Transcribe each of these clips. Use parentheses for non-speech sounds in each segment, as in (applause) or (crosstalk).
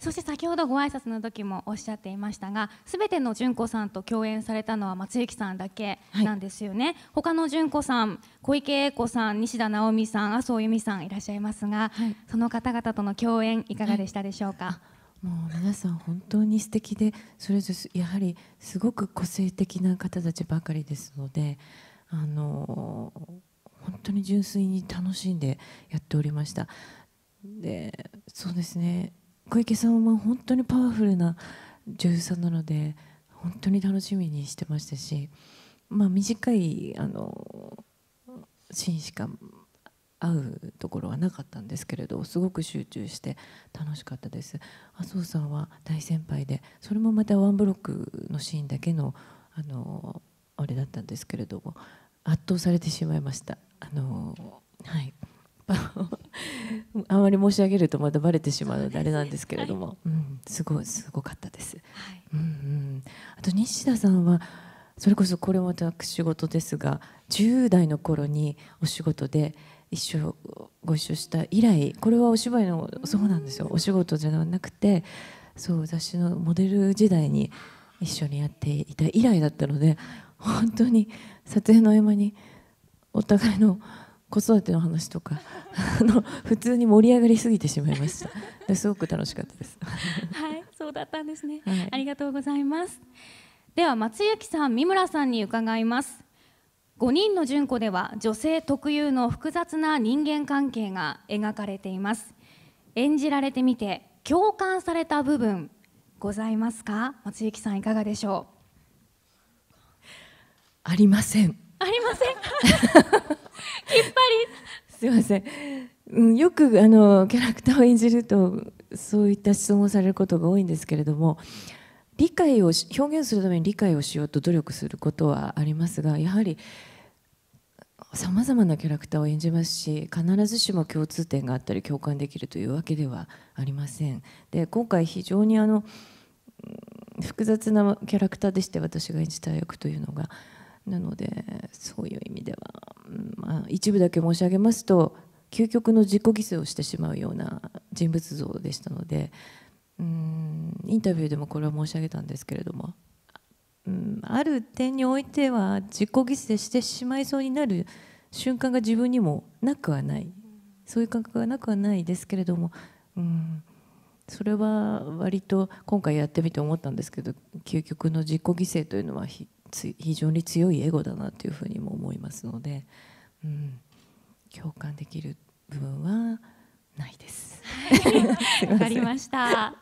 そして先ほどご挨拶の時もおっしゃっていましたがすべての純子さんと共演されたのは松雪さんだけなんですよね、はい、他の純子さん小池栄子さん西田直美さん麻生由美さんいらっしゃいますが、はい、その方々との共演いかがでしたでしょうか、はい、もう皆さん本当に素敵でそれぞれやはりすごく個性的な方たちばかりですのであの本当に純粋に楽しんでやっておりましたでそうですね小池さんは本当にパワフルな女優さんなので本当に楽しみにしてましたし、まあ、短いあのシーンしか会うところはなかったんですけれどすごく集中して楽しかったです麻生さんは大先輩でそれもまたワンブロックのシーンだけのあのあれだったんですけれども圧倒されてしまいました。あのはい (laughs) あまり申し上げるとまたバレてしまうのであれなんですけれども、うねはい、うん、すごいすごかったです、はいうんうん、あと西田さんはそれこそこれも私事ですが10代の頃にお仕事で一緒ご一緒した以来これはお芝居のそうなんですよお仕事じゃなくてそう雑誌のモデル時代に一緒にやっていた以来だったので本当に撮影の合間にお互いの子育ての話とか (laughs) あの普通に盛り上がりすぎてしまいましたですごく楽しかったですはいそうだったんですね、はい、ありがとうございますでは松雪さん三村さんに伺います5人の順子では女性特有の複雑な人間関係が描かれています演じられてみて共感された部分ございますか松雪さんいかがでしょうありませんありません (laughs) すいません、うん、よくあのキャラクターを演じるとそういった質問をされることが多いんですけれども理解を表現するために理解をしようと努力することはありますがやはりさまざまなキャラクターを演じますし必ずしも共通点があったり共感できるというわけではありません。で今回非常にあの複雑なキャラクターでして私が演じた役というのが。なのでそういう意味では、まあ、一部だけ申し上げますと究極の自己犠牲をしてしまうような人物像でしたのでうんインタビューでもこれは申し上げたんですけれどもうんある点においては自己犠牲してしまいそうになる瞬間が自分にもなくはないそういう感覚がなくはないですけれどもうんそれは割と今回やってみて思ったんですけど究極の自己犠牲というのは非つ非常に強いエゴだなというふうにも思いますので、うん、共感できる部分はないです。わ、はい、(laughs) かりました。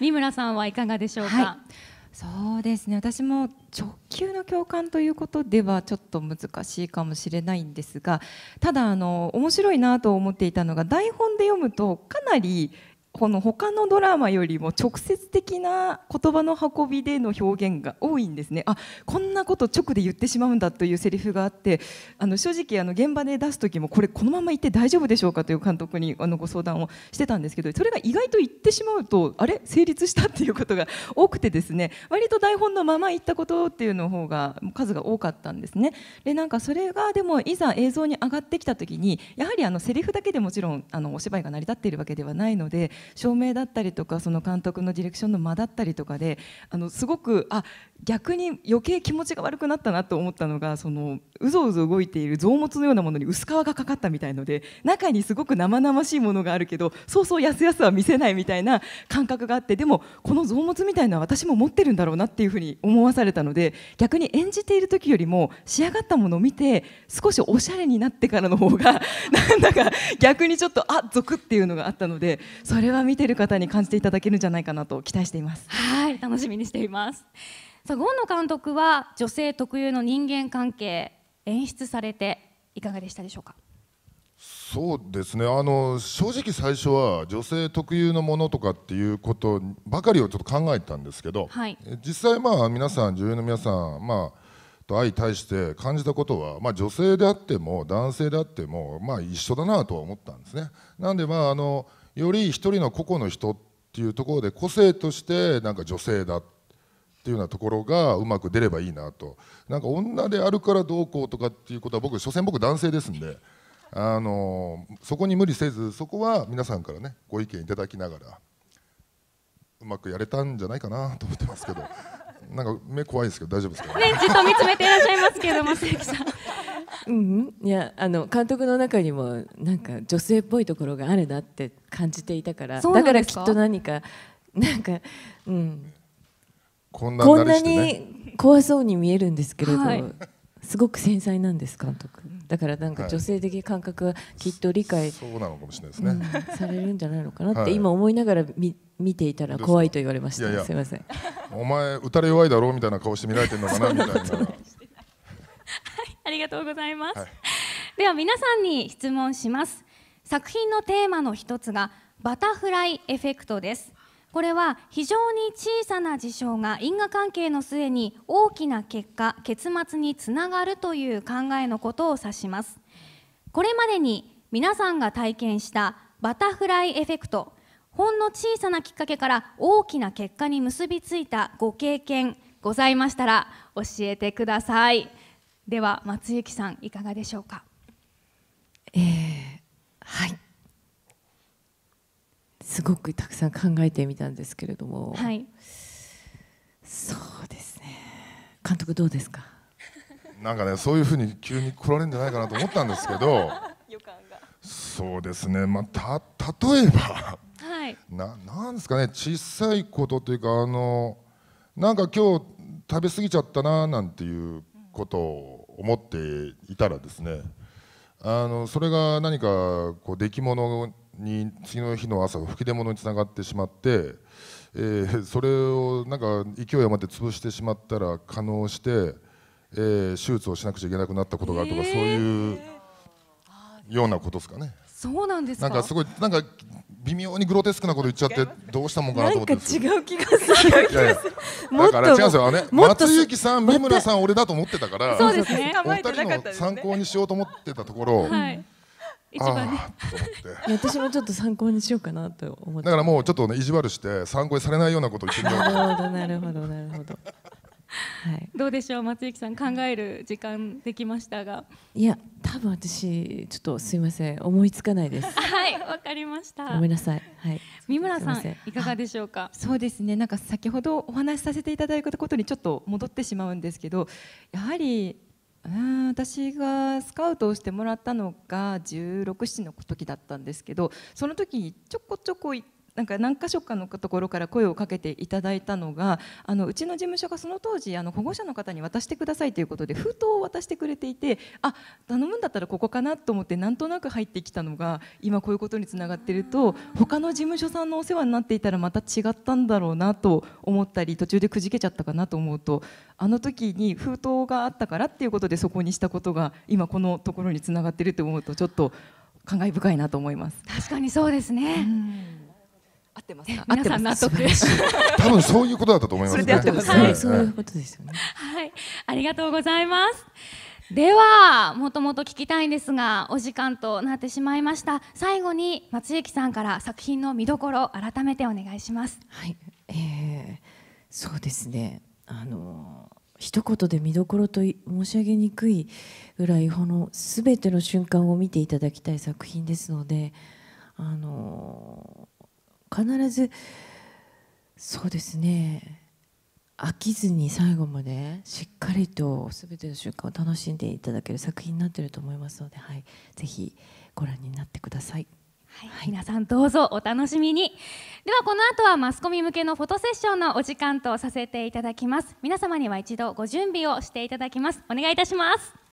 三村さんはいかがでしょうか。はい、そうですね私も直球の共感ということではちょっと難しいかもしれないんですがただあの面白いなと思っていたのが台本で読むとかなりこの他のドラマよりも直接的な言葉の運びでの表現が多いんですねあこんなこと直で言ってしまうんだというセリフがあってあの正直あの現場で出す時もこれこのまま言って大丈夫でしょうかという監督にあのご相談をしてたんですけどそれが意外と言ってしまうとあれ成立したっていうことが多くてですね割と台本のまま言ったことっていうの方が数が多かったんですねでなんかそれがでもいざ映像に上がってきた時にやはりあのセリフだけでもちろんあのお芝居が成り立っているわけではないので照明だったりとかその監督のディレクションの間だったりとかであのすごくあ逆に余計気持ちが悪くなったなと思ったのがそのうぞうぞ動いている臓物のようなものに薄皮がかかったみたいので中にすごく生々しいものがあるけどそうそうやすやすは見せないみたいな感覚があってでもこの臓物みたいなのは私も持ってるんだろうなっていうふうに思わされたので逆に演じている時よりも仕上がったものを見て少しおしゃれになってからの方が (laughs) なんだか逆にちょっとあっくっていうのがあったのでそれは見てる方に感じていただけるんじゃないかなと期待しています。はい楽しみにしていますさあ、ゴンの監督は女性特有の人間関係演出されていかがでしたでしょうかそうですねあの正直最初は女性特有のものとかっていうことばかりをちょっと考えたんですけど、はい、実際まあ皆さん女優の皆さんまあと相対して感じたことは、まあ、女性であっても男性であっても、まあ、一緒だなとは思ったんですね。なんでまああのより一人の個々の人っていうところで個性としてなんか女性だっっていうようなところがうまく出ればいいなとなんか女であるからどうこうとかっていうことは僕所詮僕男性ですんであのそこに無理せずそこは皆さんからねご意見いただきながらうまくやれたんじゃないかなと思ってますけどなんか目怖いですけど大丈夫ですかねじっと見つめていらっしゃいますけども関さん。うん、いやあの監督の中にもなんか女性っぽいところがあるなって感じていたからだからきっと何かなんか、うん、こんなね、んなに怖そうに見えるんですけれど、はい、すごく繊細なんです監督だからなんか女性的感覚はきっと理解、はい、そうなのかもしれないですね、うん、されるんじゃないのかなって今思いながら見見ていたら怖いと言われましたすみませんお前打たれ弱いだろうみたいな顔して見られてるのかなみたいなはい、ありがとうございます、はい、では皆さんに質問します作品のテーマの一つがバタフライエフェクトですこれは非常に小さな事象が因果関係の末に大きな結果結末につながるという考えのことを指しますこれまでに皆さんが体験したバタフライエフェクトほんの小さなきっかけから大きな結果に結びついたご経験ございましたら教えてくださいでは松雪さんいかがでしょうかえー、はいすごくたくさん考えてみたんですけれども、はい、そうですね監督どうですか (laughs) なんかねそういうふうに急に来られるんじゃないかなと思ったんですけど (laughs) そうですねまあた例えば、はい、ななんですかね小さいことというかあのなんか今日食べ過ぎちゃったななんていうことを思っていたらですねあのそれが何かこう出来物に次の日の朝吹き出物につながってしまって、えー、それをなんか勢い余って潰してしまったら可能して、えー、手術をしなくちゃいけなくなったことがあるとか、えー、そういうようなことですかね。そうなんですなんかすごいなんか微妙にグロテスクなこと言っちゃってどうしたもんかなと思って違う気がする。いやいやだから違うんですよね。松幸さん、三村さん、俺だと思ってたから、そうですね。お二人の参考にしようと思ってたところ。はい一番ね私もちょっと参考にしようかなと思ってだからもうちょっとね意地悪して参考にされないようなこと言ってみようなるほどなるほどはい、どうでしょう松幸さん考える時間できましたがいや多分私ちょっとすいません思いつかないです (laughs) はいわかりましたごめんなさいはい三村さんいかがでしょうかそうですねなんか先ほどお話しさせていただいたことにちょっと戻ってしまうんですけどやはり私がスカウトをしてもらったのが1617の時だったんですけどその時にちょこちょこ行っなんか何か所かのところから声をかけていただいたのがあのうちの事務所がその当時あの保護者の方に渡してくださいということで封筒を渡してくれていてあ頼むんだったらここかなと思ってなんとなく入ってきたのが今こういうことにつながっていると他の事務所さんのお世話になっていたらまた違ったんだろうなと思ったり途中でくじけちゃったかなと思うとあの時に封筒があったからっていうことでそこにしたことが今このところにつながっていると思うとちょっと感慨深いなと思います。確かにそうですね、うん合ってますか。皆さん納得。多分そういうことだったと思います、ね、はい、そういうことですよね。はい、ありがとうございます。ではもともと聞きたいんですがお時間となってしまいました最後に松雪さんから作品の見どころ改めてお願いしますはい、えー、そうですねあの一言で見どころと申し上げにくいぐらいこの全ての瞬間を見ていただきたい作品ですのであの必ずそうですね飽きずに最後までしっかりと全ての瞬間を楽しんでいただける作品になっていると思いますので、はい、ぜひご覧になってください。はい、はい、皆さんどうぞお楽しみにではこの後はマスコミ向けのフォトセッションのお時間とさせていただきます皆様には一度ご準備をしていただきますお願いいたします